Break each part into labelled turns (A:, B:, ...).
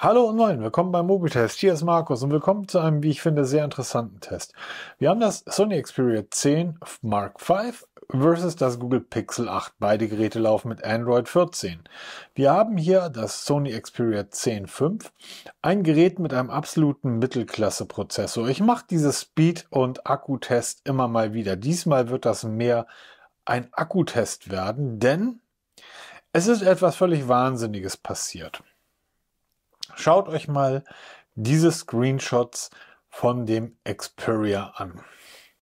A: Hallo und moin, willkommen beim Mobiltest. Hier ist Markus und willkommen zu einem, wie ich finde, sehr interessanten Test. Wir haben das Sony Xperia 10 Mark V versus das Google Pixel 8. Beide Geräte laufen mit Android 14. Wir haben hier das Sony Xperia 10 5, ein Gerät mit einem absoluten Mittelklasse-Prozessor. Ich mache dieses Speed- und Akkutest immer mal wieder. Diesmal wird das mehr ein Akkutest werden, denn es ist etwas völlig Wahnsinniges passiert. Schaut euch mal diese Screenshots von dem Xperia an.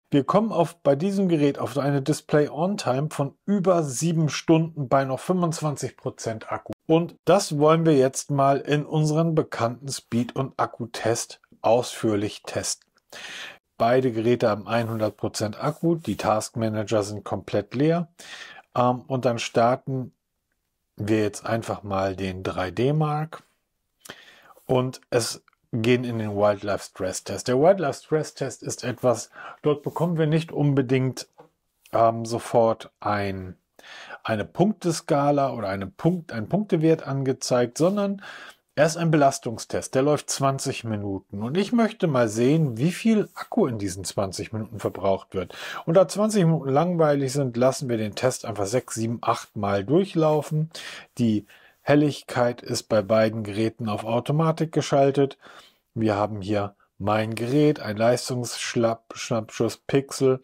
A: Wir kommen auf, bei diesem Gerät auf eine Display-On-Time von über 7 Stunden bei noch 25% Akku. Und das wollen wir jetzt mal in unseren bekannten Speed- und Akkutest ausführlich testen. Beide Geräte haben 100% Akku, die Taskmanager sind komplett leer. Ähm, und dann starten wir jetzt einfach mal den 3D-Mark und es gehen in den Wildlife Stress Test. Der Wildlife Stress Test ist etwas, dort bekommen wir nicht unbedingt ähm, sofort ein, eine Punkteskala oder eine Punkt, einen Punktewert angezeigt, sondern er ist ein Belastungstest. Der läuft 20 Minuten und ich möchte mal sehen, wie viel Akku in diesen 20 Minuten verbraucht wird. Und da 20 Minuten langweilig sind, lassen wir den Test einfach 6, 7, 8 Mal durchlaufen. Die Helligkeit ist bei beiden Geräten auf Automatik geschaltet. Wir haben hier mein Gerät, ein Leistungsschnappschuss Pixel.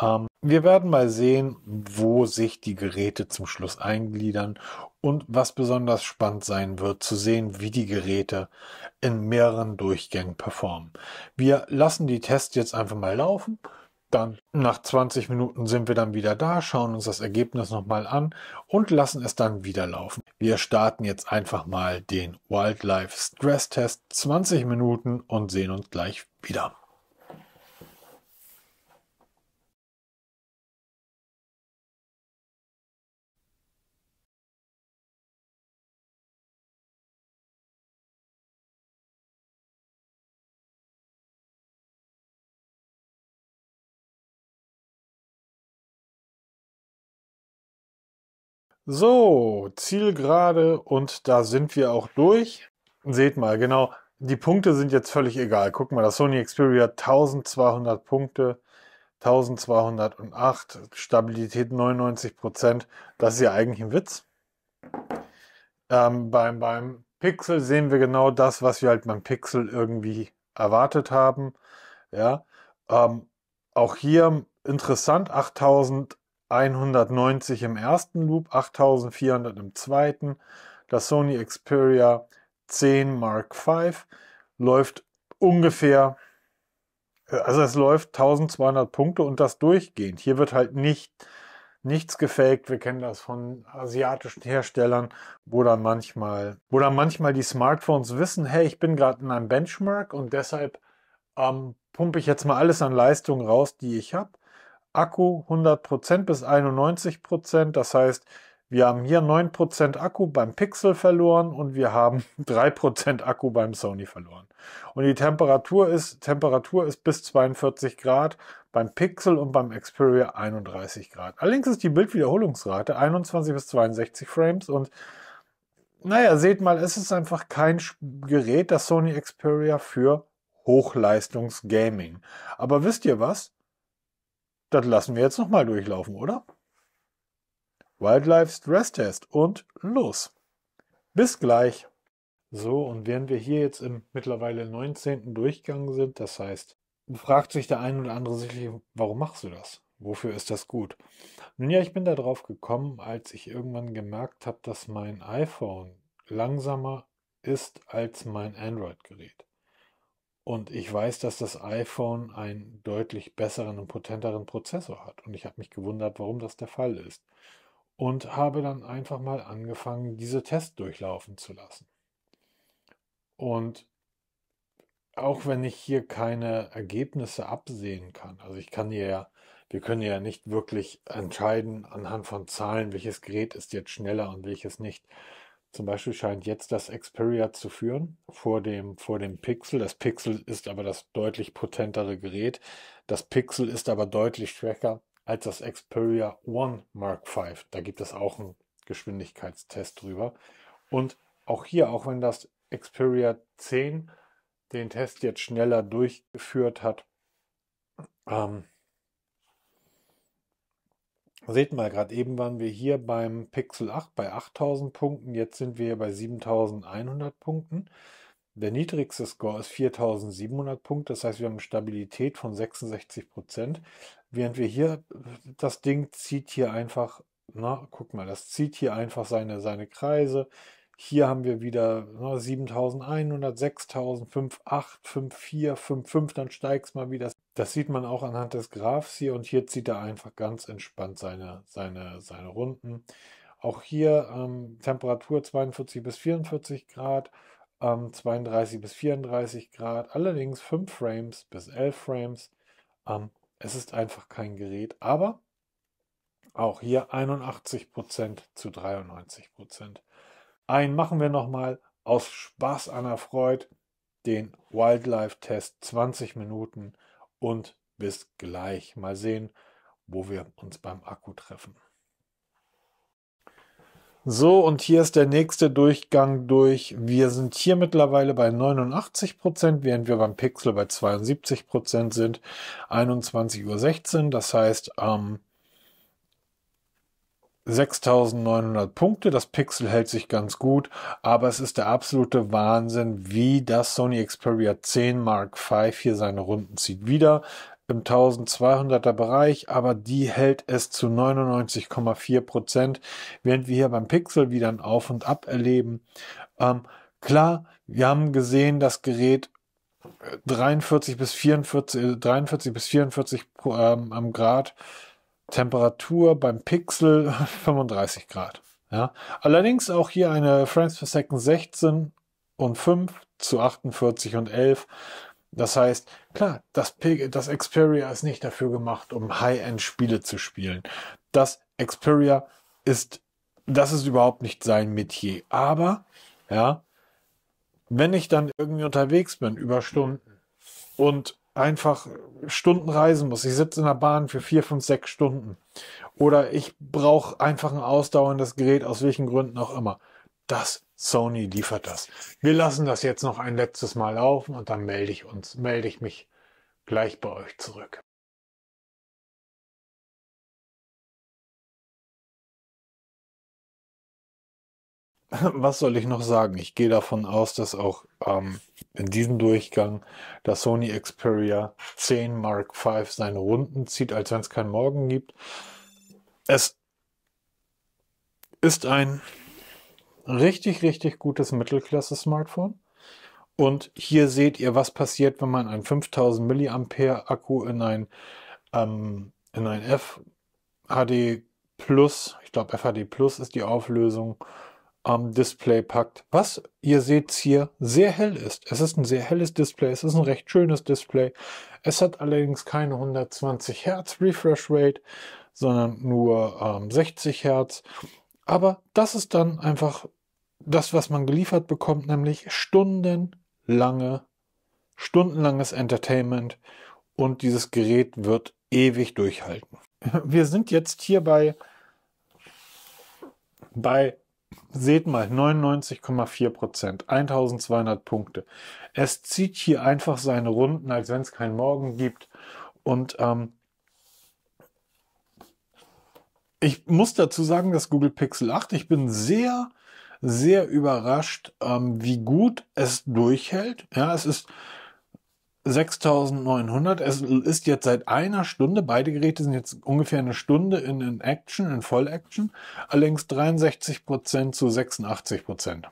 A: Ähm, wir werden mal sehen, wo sich die Geräte zum Schluss eingliedern und was besonders spannend sein wird, zu sehen, wie die Geräte in mehreren Durchgängen performen. Wir lassen die Tests jetzt einfach mal laufen, dann nach 20 Minuten sind wir dann wieder da, schauen uns das Ergebnis nochmal an und lassen es dann wieder laufen. Wir starten jetzt einfach mal den Wildlife Stress Test 20 Minuten und sehen uns gleich wieder. So, Zielgerade und da sind wir auch durch. Seht mal, genau, die Punkte sind jetzt völlig egal. Guck mal, das Sony Xperia 1200 Punkte, 1208, Stabilität 99%. Das ist ja eigentlich ein Witz. Ähm, beim, beim Pixel sehen wir genau das, was wir halt beim Pixel irgendwie erwartet haben. Ja, ähm, auch hier interessant, 8000 190 im ersten Loop, 8400 im zweiten. Das Sony Xperia 10 Mark V läuft ungefähr, äh, also es läuft 1200 Punkte und das durchgehend. Hier wird halt nicht nichts gefaked. Wir kennen das von asiatischen Herstellern, wo dann manchmal, wo dann manchmal die Smartphones wissen, hey, ich bin gerade in einem Benchmark und deshalb ähm, pumpe ich jetzt mal alles an Leistung raus, die ich habe. Akku 100% bis 91%. Das heißt, wir haben hier 9% Akku beim Pixel verloren und wir haben 3% Akku beim Sony verloren. Und die Temperatur ist, Temperatur ist bis 42 Grad, beim Pixel und beim Xperia 31 Grad. Allerdings ist die Bildwiederholungsrate 21 bis 62 Frames und naja, seht mal, es ist einfach kein Gerät, das Sony Xperia für Hochleistungsgaming. Aber wisst ihr was? Das lassen wir jetzt nochmal durchlaufen, oder? Wildlife Stress Test und los. Bis gleich. So, und während wir hier jetzt im mittlerweile 19. Durchgang sind, das heißt, fragt sich der eine oder andere sicherlich, warum machst du das? Wofür ist das gut? Nun ja, ich bin darauf gekommen, als ich irgendwann gemerkt habe, dass mein iPhone langsamer ist als mein Android-Gerät. Und ich weiß, dass das iPhone einen deutlich besseren und potenteren Prozessor hat. Und ich habe mich gewundert, warum das der Fall ist. Und habe dann einfach mal angefangen, diese Tests durchlaufen zu lassen. Und auch wenn ich hier keine Ergebnisse absehen kann, also ich kann hier ja, wir können ja nicht wirklich entscheiden anhand von Zahlen, welches Gerät ist jetzt schneller und welches nicht. Zum Beispiel scheint jetzt das Xperia zu führen vor dem, vor dem Pixel. Das Pixel ist aber das deutlich potentere Gerät. Das Pixel ist aber deutlich schwächer als das Xperia One Mark V. Da gibt es auch einen Geschwindigkeitstest drüber. Und auch hier, auch wenn das Xperia 10 den Test jetzt schneller durchgeführt hat, ähm, Seht mal, gerade eben waren wir hier beim Pixel 8 bei 8000 Punkten, jetzt sind wir bei 7100 Punkten. Der niedrigste Score ist 4700 Punkte, das heißt, wir haben Stabilität von 66 Prozent. Während wir hier, das Ding zieht hier einfach, na, guck mal, das zieht hier einfach seine, seine Kreise. Hier haben wir wieder na, 7100, 6000, 5, 8, 5, 4, 5, 5, dann steigt es mal wieder. Das sieht man auch anhand des Graphs hier und hier zieht er einfach ganz entspannt seine, seine, seine Runden. Auch hier ähm, Temperatur 42 bis 44 Grad, ähm, 32 bis 34 Grad, allerdings 5 Frames bis 11 Frames. Ähm, es ist einfach kein Gerät, aber auch hier 81% zu 93%. Ein machen wir nochmal aus Spaß an der Freude, den Wildlife-Test 20 Minuten und bis gleich. Mal sehen, wo wir uns beim Akku treffen. So, und hier ist der nächste Durchgang durch. Wir sind hier mittlerweile bei 89%, Prozent, während wir beim Pixel bei 72% Prozent sind. 21.16 Uhr, das heißt, ähm, 6900 Punkte. Das Pixel hält sich ganz gut, aber es ist der absolute Wahnsinn, wie das Sony Xperia 10 Mark V hier seine Runden zieht. Wieder im 1200er Bereich, aber die hält es zu 99,4 Prozent, während wir hier beim Pixel wieder ein Auf und Ab erleben. Ähm, klar, wir haben gesehen, das Gerät 43 äh, bis 44, 43 äh, bis 44 ähm, am Grad Temperatur beim Pixel 35 Grad. Ja. Allerdings auch hier eine Frames per Second 16 und 5 zu 48 und 11. Das heißt, klar, das, das Xperia ist nicht dafür gemacht, um High-End-Spiele zu spielen. Das Xperia ist, das ist überhaupt nicht sein Metier. Aber, ja, wenn ich dann irgendwie unterwegs bin über Stunden und einfach Stunden reisen muss. Ich sitze in der Bahn für vier, fünf, sechs Stunden. Oder ich brauche einfach ein ausdauerndes Gerät, aus welchen Gründen auch immer. Das Sony liefert das. Wir lassen das jetzt noch ein letztes Mal laufen und dann melde ich uns, melde ich mich gleich bei euch zurück. Was soll ich noch sagen? Ich gehe davon aus, dass auch ähm, in diesem Durchgang das Sony Xperia 10 Mark V seine Runden zieht, als wenn es keinen Morgen gibt. Es ist ein richtig, richtig gutes Mittelklasse-Smartphone. Und hier seht ihr, was passiert, wenn man einen 5000 Milliampere Akku in ein, ähm, in ein FHD Plus, ich glaube FHD Plus ist die Auflösung, am Display packt, was ihr seht hier sehr hell ist. Es ist ein sehr helles Display, es ist ein recht schönes Display. Es hat allerdings keine 120 Hertz Refresh Rate, sondern nur ähm, 60 Hertz. Aber das ist dann einfach das, was man geliefert bekommt, nämlich stundenlange, stundenlanges Entertainment und dieses Gerät wird ewig durchhalten. Wir sind jetzt hier bei, bei Seht mal, 99,4 Prozent, 1200 Punkte. Es zieht hier einfach seine Runden, als wenn es keinen Morgen gibt. Und ähm, ich muss dazu sagen, dass Google Pixel 8, ich bin sehr, sehr überrascht, ähm, wie gut es durchhält. Ja, es ist 6900. Es ist jetzt seit einer Stunde, beide Geräte sind jetzt ungefähr eine Stunde in, in Action, in Voll-Action, allerdings 63% zu 86%.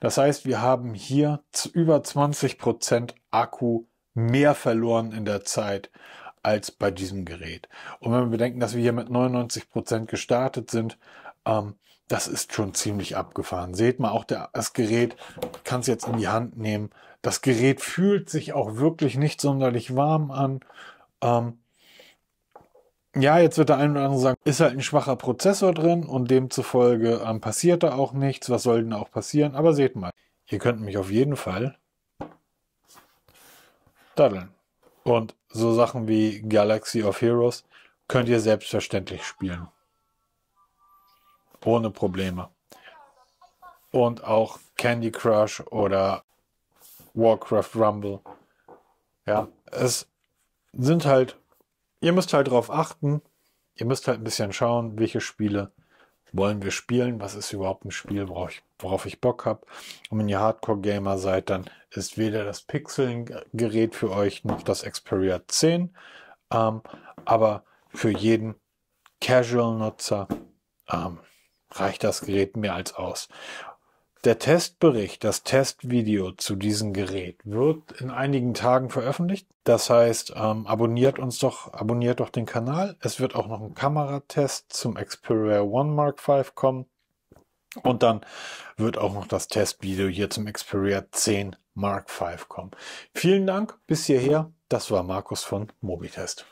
A: Das heißt, wir haben hier über 20% Akku mehr verloren in der Zeit als bei diesem Gerät. Und wenn wir bedenken, dass wir hier mit 99% gestartet sind, ähm, das ist schon ziemlich abgefahren. Seht mal, auch der, das Gerät kann es jetzt in die Hand nehmen. Das Gerät fühlt sich auch wirklich nicht sonderlich warm an. Ähm, ja, jetzt wird der eine oder andere sagen, ist halt ein schwacher Prozessor drin und demzufolge ähm, passiert da auch nichts. Was soll denn auch passieren? Aber seht mal, ihr könnt mich auf jeden Fall daddeln. Und so Sachen wie Galaxy of Heroes könnt ihr selbstverständlich spielen ohne Probleme. Und auch Candy Crush oder Warcraft Rumble. Ja, es sind halt, ihr müsst halt drauf achten, ihr müsst halt ein bisschen schauen, welche Spiele wollen wir spielen, was ist überhaupt ein Spiel, worauf ich, worauf ich Bock habe. Und wenn ihr Hardcore-Gamer seid, dann ist weder das Pixel-Gerät für euch noch das Xperia 10. Ähm, aber für jeden Casual-Nutzer ähm, reicht das Gerät mehr als aus. Der Testbericht, das Testvideo zu diesem Gerät wird in einigen Tagen veröffentlicht. Das heißt, ähm, abonniert uns doch, abonniert doch den Kanal. Es wird auch noch ein Kameratest zum Xperia One Mark V kommen. Und dann wird auch noch das Testvideo hier zum Xperia 10 Mark V kommen. Vielen Dank bis hierher. Das war Markus von Mobitest.